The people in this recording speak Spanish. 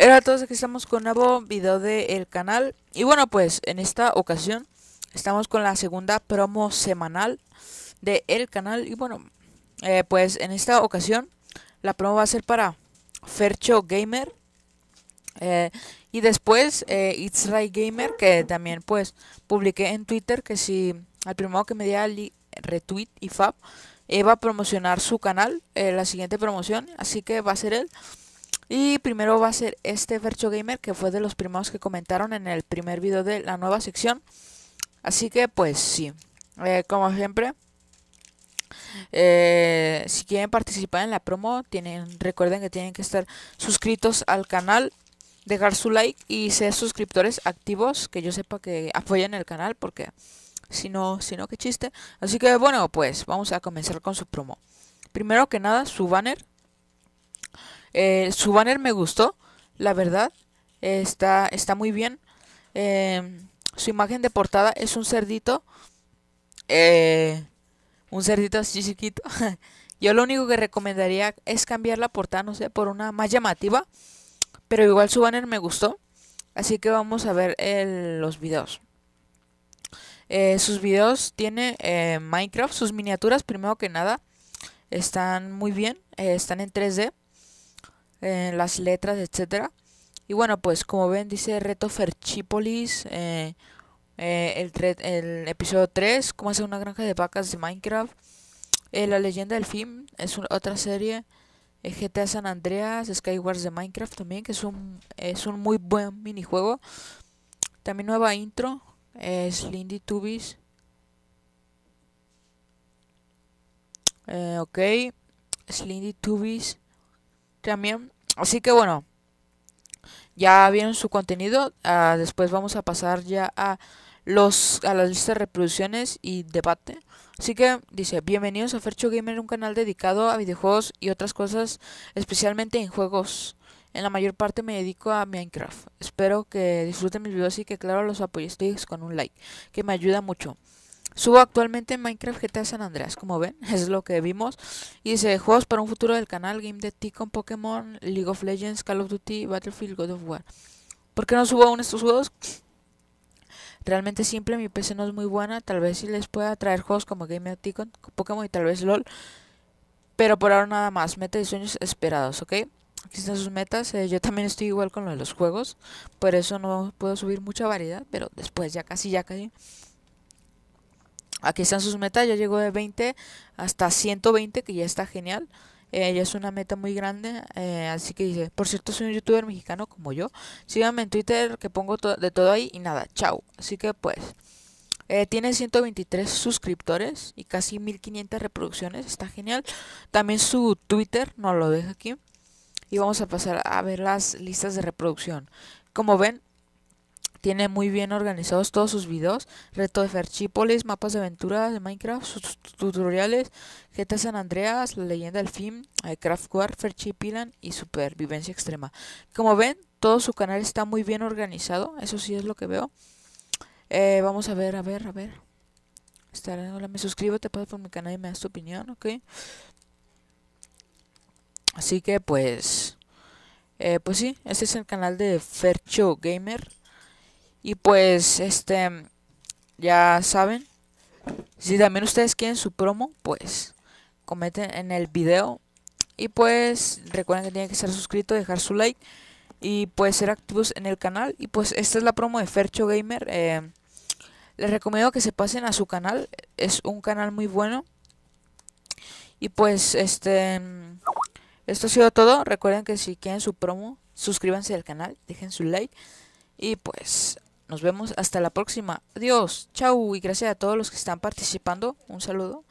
Hola a todos, aquí estamos con un nuevo video del canal Y bueno pues, en esta ocasión estamos con la segunda promo semanal del el canal Y bueno, eh, pues en esta ocasión la promo va a ser para Fercho Gamer eh, Y después eh, It's Right Gamer, que también pues publiqué en Twitter Que si al primero que me diera retweet y fab va a promocionar su canal, la siguiente promoción Así que va a ser él y primero va a ser este Vercho Gamer, que fue de los primeros que comentaron en el primer video de la nueva sección. Así que pues sí, eh, como siempre, eh, si quieren participar en la promo, tienen, recuerden que tienen que estar suscritos al canal, dejar su like y ser suscriptores activos, que yo sepa que apoyen el canal, porque si no, si no, qué chiste. Así que bueno, pues vamos a comenzar con su promo. Primero que nada, su banner eh, su banner me gustó, la verdad. está, está muy bien. Em, su imagen de portada es un cerdito. Eh, un cerdito así chiquito. Yo lo único que recomendaría es cambiar la portada, no sé, por una más llamativa. Pero igual su banner me gustó. Así que vamos a ver los videos. Eh, sus videos tiene Minecraft, sus miniaturas, primero que nada, están muy bien, están en 3D las letras, etcétera. Y bueno, pues como ven dice reto Ferchipolis eh, eh, el, el, episodio 3, cómo hacer una granja de vacas de Minecraft, eh, la leyenda del film, es otra serie, GTA San Andreas, Skywars de Minecraft también, que es un, es un muy buen minijuego. También nueva intro, es Lindy Tubis. ok. Slindy Tubis también. Así que bueno, ya vieron su contenido. Ah, después vamos a pasar ya a los a las listas de reproducciones y debate. Así que dice, bienvenidos a Fercho Gamer, un canal dedicado a videojuegos y otras cosas, especialmente en juegos. En la mayor parte me dedico a Minecraft. Espero que disfruten mis videos y que claro los apoyéis con un like, que me ayuda mucho. Subo actualmente Minecraft GTA San Andreas, como ven, es lo que vimos. Y dice, juegos para un futuro del canal, Game de Ticon, Pokémon, League of Legends, Call of Duty, Battlefield, God of War. ¿Por qué no subo aún estos juegos? Realmente simple, mi PC no es muy buena, tal vez sí les pueda traer juegos como Game of Ticon, Pokémon y tal vez LOL. Pero por ahora nada más, metas y sueños esperados, ¿ok? Aquí están sus metas, eh, yo también estoy igual con lo de los juegos, por eso no puedo subir mucha variedad, pero después ya casi, ya casi. Aquí están sus metas, ya llegó de 20 hasta 120, que ya está genial. Eh, ya es una meta muy grande, eh, así que dice, por cierto, soy un youtuber mexicano como yo. Síganme en Twitter, que pongo de todo ahí y nada, chao. Así que pues, eh, tiene 123 suscriptores y casi 1500 reproducciones, está genial. También su Twitter, no lo dejo aquí. Y vamos a pasar a ver las listas de reproducción. Como ven, tiene muy bien organizados todos sus videos, reto de Ferchipolis, mapas de aventuras de Minecraft, sus tutoriales, GTA San Andreas, la leyenda del film, eh, War, Ferchipilan y supervivencia extrema. Como ven, todo su canal está muy bien organizado, eso sí es lo que veo. Eh, vamos a ver, a ver, a ver. Estaré, hola, me suscribo, te por mi canal y me das tu opinión, ok. Así que pues... Eh, pues sí, este es el canal de Fercho Gamer. Y pues, este, ya saben, si también ustedes quieren su promo, pues comenten en el video. Y pues recuerden que tienen que estar suscritos. dejar su like y pues ser activos en el canal. Y pues esta es la promo de Fercho Gamer. Eh, les recomiendo que se pasen a su canal. Es un canal muy bueno. Y pues este esto ha sido todo. Recuerden que si quieren su promo, suscríbanse al canal, dejen su like. Y pues nos vemos hasta la próxima. Adiós, chau y gracias a todos los que están participando. Un saludo.